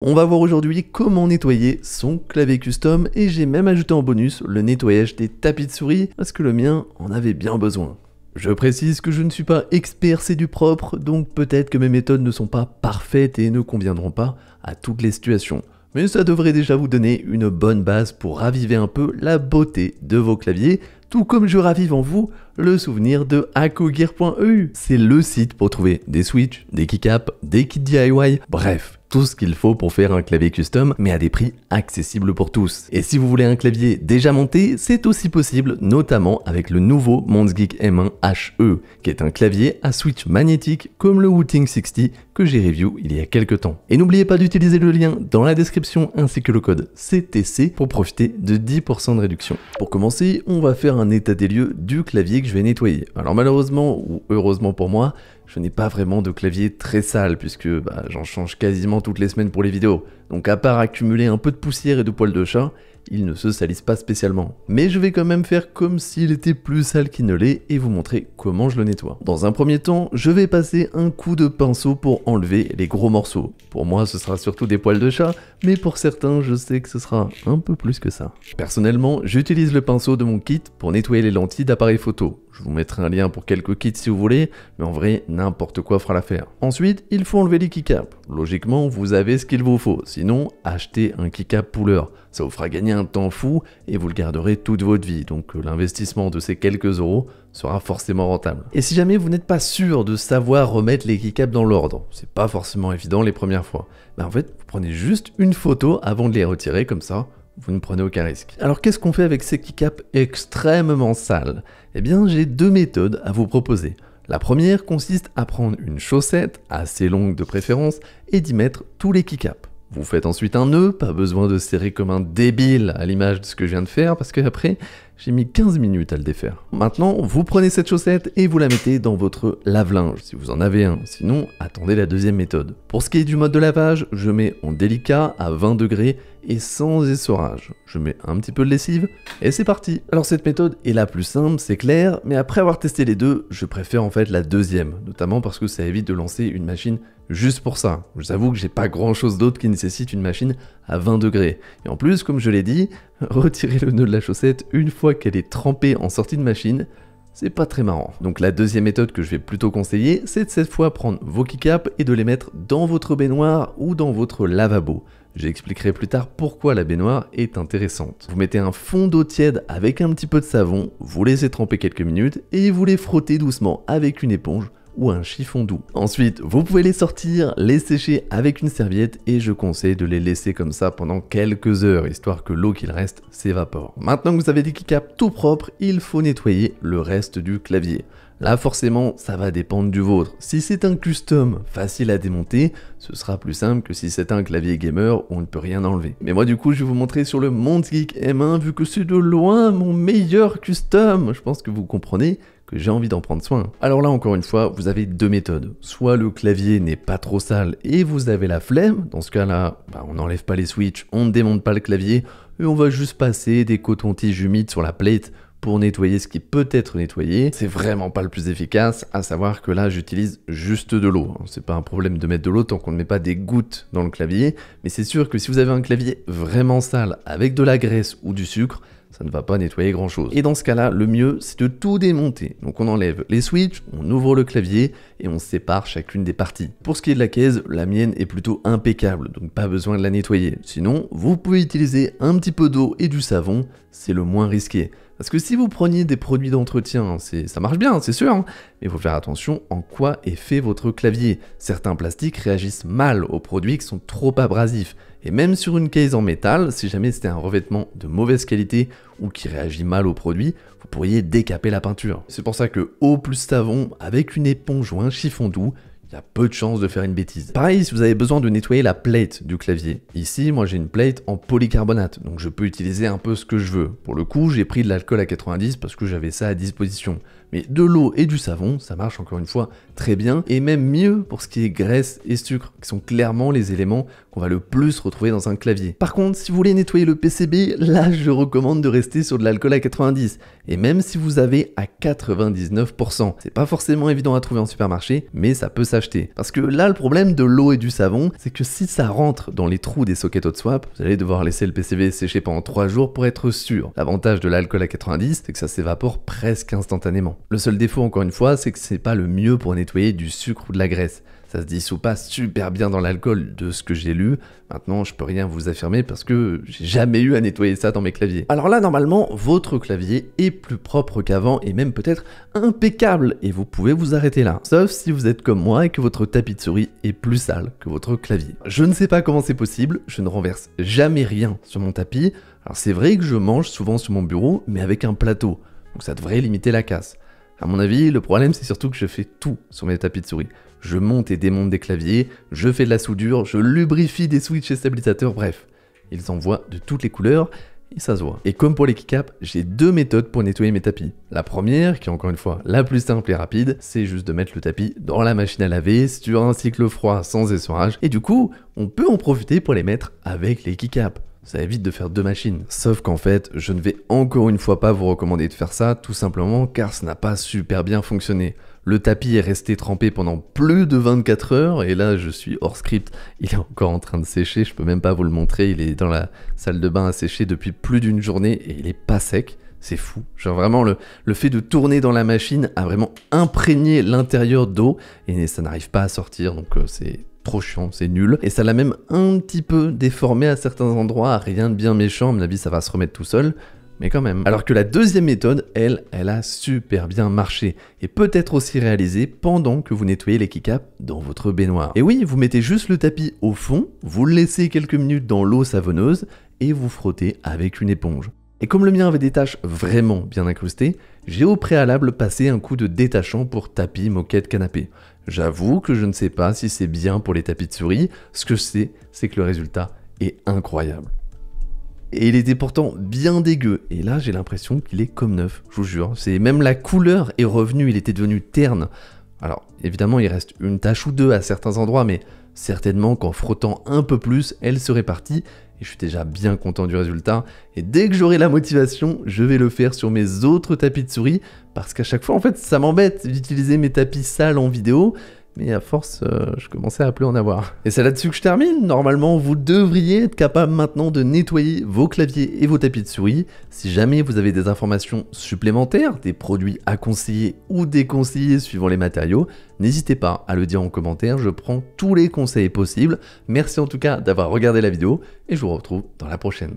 On va voir aujourd'hui comment nettoyer son clavier custom et j'ai même ajouté en bonus le nettoyage des tapis de souris parce que le mien en avait bien besoin. Je précise que je ne suis pas expert, c'est du propre, donc peut-être que mes méthodes ne sont pas parfaites et ne conviendront pas à toutes les situations. Mais ça devrait déjà vous donner une bonne base pour raviver un peu la beauté de vos claviers, tout comme je ravive en vous le souvenir de hackogear.eu. C'est le site pour trouver des switches, des keycaps, des kits DIY, bref, tout ce qu'il faut pour faire un clavier custom, mais à des prix accessibles pour tous. Et si vous voulez un clavier déjà monté, c'est aussi possible, notamment avec le nouveau Monsgeek M1 HE, qui est un clavier à switch magnétique comme le Wooting 60, que j'ai review il y a quelques temps. Et n'oubliez pas d'utiliser le lien dans la description ainsi que le code CTC pour profiter de 10% de réduction. Pour commencer, on va faire un état des lieux du clavier que je vais nettoyer. Alors malheureusement ou heureusement pour moi, je n'ai pas vraiment de clavier très sale puisque bah, j'en change quasiment toutes les semaines pour les vidéos. Donc à part accumuler un peu de poussière et de poils de chat, il ne se salisse pas spécialement. Mais je vais quand même faire comme s'il était plus sale qu'il ne l'est et vous montrer comment je le nettoie. Dans un premier temps, je vais passer un coup de pinceau pour enlever les gros morceaux. Pour moi, ce sera surtout des poils de chat, mais pour certains, je sais que ce sera un peu plus que ça. Personnellement, j'utilise le pinceau de mon kit pour nettoyer les lentilles d'appareil photo. Je vous mettrai un lien pour quelques kits si vous voulez, mais en vrai, n'importe quoi fera l'affaire. Ensuite, il faut enlever les keycaps. Logiquement, vous avez ce qu'il vous faut, sinon, achetez un keycap pouleur. Ça vous fera gagner un temps fou et vous le garderez toute votre vie, donc euh, l'investissement de ces quelques euros sera forcément rentable. Et si jamais vous n'êtes pas sûr de savoir remettre les keycaps dans l'ordre, c'est pas forcément évident les premières fois, mais en fait, vous prenez juste une photo avant de les retirer, comme ça, vous ne prenez aucun risque. Alors qu'est-ce qu'on fait avec ces ups extrêmement sales Eh bien j'ai deux méthodes à vous proposer. La première consiste à prendre une chaussette, assez longue de préférence, et d'y mettre tous les kick-ups. Vous faites ensuite un nœud, pas besoin de serrer comme un débile à l'image de ce que je viens de faire, parce que après, j'ai mis 15 minutes à le défaire. Maintenant, vous prenez cette chaussette et vous la mettez dans votre lave-linge, si vous en avez un. Sinon, attendez la deuxième méthode. Pour ce qui est du mode de lavage, je mets en délicat à 20 degrés et sans essorage. Je mets un petit peu de lessive et c'est parti. Alors cette méthode est la plus simple, c'est clair, mais après avoir testé les deux, je préfère en fait la deuxième, notamment parce que ça évite de lancer une machine juste pour ça. Je vous avoue que j'ai pas grand chose d'autre qui nécessite une machine à 20 degrés. Et en plus, comme je l'ai dit, Retirer le nœud de la chaussette une fois qu'elle est trempée en sortie de machine, c'est pas très marrant. Donc la deuxième méthode que je vais plutôt conseiller, c'est de cette fois prendre vos keycaps et de les mettre dans votre baignoire ou dans votre lavabo. J'expliquerai plus tard pourquoi la baignoire est intéressante. Vous mettez un fond d'eau tiède avec un petit peu de savon, vous laissez tremper quelques minutes et vous les frottez doucement avec une éponge ou un chiffon doux. Ensuite, vous pouvez les sortir, les sécher avec une serviette et je conseille de les laisser comme ça pendant quelques heures, histoire que l'eau qu'il reste s'évapore. Maintenant que vous avez des keycaps tout propres, il faut nettoyer le reste du clavier. Là forcément, ça va dépendre du vôtre. Si c'est un custom facile à démonter, ce sera plus simple que si c'est un clavier gamer où on ne peut rien enlever. Mais moi du coup, je vais vous montrer sur le MonteGeek M1 vu que c'est de loin mon meilleur custom. Je pense que vous comprenez que j'ai envie d'en prendre soin. Alors là encore une fois, vous avez deux méthodes. Soit le clavier n'est pas trop sale et vous avez la flemme, dans ce cas-là, bah, on n'enlève pas les switches, on ne démonte pas le clavier, et on va juste passer des cotons-tiges humides sur la plate pour nettoyer ce qui peut être nettoyé. C'est vraiment pas le plus efficace, à savoir que là j'utilise juste de l'eau. Hein, c'est pas un problème de mettre de l'eau tant qu'on ne met pas des gouttes dans le clavier, mais c'est sûr que si vous avez un clavier vraiment sale avec de la graisse ou du sucre, ça ne va pas nettoyer grand chose. Et dans ce cas-là, le mieux, c'est de tout démonter. Donc on enlève les switches, on ouvre le clavier et on sépare chacune des parties. Pour ce qui est de la caisse, la mienne est plutôt impeccable, donc pas besoin de la nettoyer. Sinon, vous pouvez utiliser un petit peu d'eau et du savon, c'est le moins risqué. Parce que si vous preniez des produits d'entretien, ça marche bien, c'est sûr, hein, mais il faut faire attention en quoi est fait votre clavier. Certains plastiques réagissent mal aux produits qui sont trop abrasifs. Et même sur une case en métal, si jamais c'était un revêtement de mauvaise qualité ou qui réagit mal aux produits, vous pourriez décaper la peinture. C'est pour ça que eau plus savon avec une éponge ou un chiffon doux, il y a peu de chances de faire une bêtise. Pareil, si vous avez besoin de nettoyer la plate du clavier. Ici, moi j'ai une plate en polycarbonate, donc je peux utiliser un peu ce que je veux. Pour le coup, j'ai pris de l'alcool à 90 parce que j'avais ça à disposition. Mais de l'eau et du savon, ça marche encore une fois très bien, et même mieux pour ce qui est graisse et sucre, qui sont clairement les éléments qu'on va le plus retrouver dans un clavier. Par contre, si vous voulez nettoyer le PCB, là je recommande de rester sur de l'alcool à 90, et même si vous avez à 99%. C'est pas forcément évident à trouver en supermarché, mais ça peut s'acheter acheter. Parce que là, le problème de l'eau et du savon, c'est que si ça rentre dans les trous des sockets swap, vous allez devoir laisser le PCV sécher pendant 3 jours pour être sûr. L'avantage de l'alcool à 90, c'est que ça s'évapore presque instantanément. Le seul défaut, encore une fois, c'est que c'est pas le mieux pour nettoyer du sucre ou de la graisse ça se dissout pas super bien dans l'alcool de ce que j'ai lu. Maintenant, je peux rien vous affirmer parce que j'ai jamais eu à nettoyer ça dans mes claviers. Alors là, normalement, votre clavier est plus propre qu'avant et même peut-être impeccable et vous pouvez vous arrêter là. Sauf si vous êtes comme moi et que votre tapis de souris est plus sale que votre clavier. Je ne sais pas comment c'est possible, je ne renverse jamais rien sur mon tapis. Alors c'est vrai que je mange souvent sur mon bureau, mais avec un plateau. Donc ça devrait limiter la casse. À mon avis, le problème c'est surtout que je fais tout sur mes tapis de souris. Je monte et démonte des claviers, je fais de la soudure, je lubrifie des switches et stabilisateurs, bref. Ils en voient de toutes les couleurs et ça se voit. Et comme pour les keycaps, j'ai deux méthodes pour nettoyer mes tapis. La première, qui est encore une fois la plus simple et rapide, c'est juste de mettre le tapis dans la machine à laver sur un cycle froid sans essorage. Et du coup, on peut en profiter pour les mettre avec les keycaps ça évite de faire deux machines. Sauf qu'en fait, je ne vais encore une fois pas vous recommander de faire ça, tout simplement car ça n'a pas super bien fonctionné. Le tapis est resté trempé pendant plus de 24 heures, et là je suis hors script, il est encore en train de sécher, je peux même pas vous le montrer, il est dans la salle de bain à sécher depuis plus d'une journée, et il est pas sec. C'est fou. Genre vraiment, le, le, fait de tourner dans la machine a vraiment imprégné l'intérieur d'eau et ça n'arrive pas à sortir. Donc euh, c'est trop c'est nul. Et ça l'a même un petit peu déformé à certains endroits, rien de bien méchant, à mon avis ça va se remettre tout seul mais quand même. Alors que la deuxième méthode, elle, elle a super bien marché et peut-être aussi réalisée pendant que vous nettoyez les keycaps dans votre baignoire. Et oui, vous mettez juste le tapis au fond, vous le laissez quelques minutes dans l'eau savonneuse et vous frottez avec une éponge. Et comme le mien avait des taches vraiment bien incrustées, j'ai au préalable passé un coup de détachant pour tapis, moquette, canapé. J'avoue que je ne sais pas si c'est bien pour les tapis de souris, ce que je sais, c'est que le résultat est incroyable. Et il était pourtant bien dégueu, et là j'ai l'impression qu'il est comme neuf, je vous jure. C'est même la couleur est revenue, il était devenu terne. Alors évidemment il reste une tache ou deux à certains endroits, mais certainement qu'en frottant un peu plus, elle se partie et je suis déjà bien content du résultat. Et dès que j'aurai la motivation, je vais le faire sur mes autres tapis de souris parce qu'à chaque fois, en fait, ça m'embête d'utiliser mes tapis sales en vidéo mais à force, euh, je commençais à plus en avoir. Et c'est là-dessus que je termine. Normalement, vous devriez être capable maintenant de nettoyer vos claviers et vos tapis de souris. Si jamais vous avez des informations supplémentaires, des produits à conseiller ou déconseiller suivant les matériaux, n'hésitez pas à le dire en commentaire, je prends tous les conseils possibles. Merci en tout cas d'avoir regardé la vidéo et je vous retrouve dans la prochaine.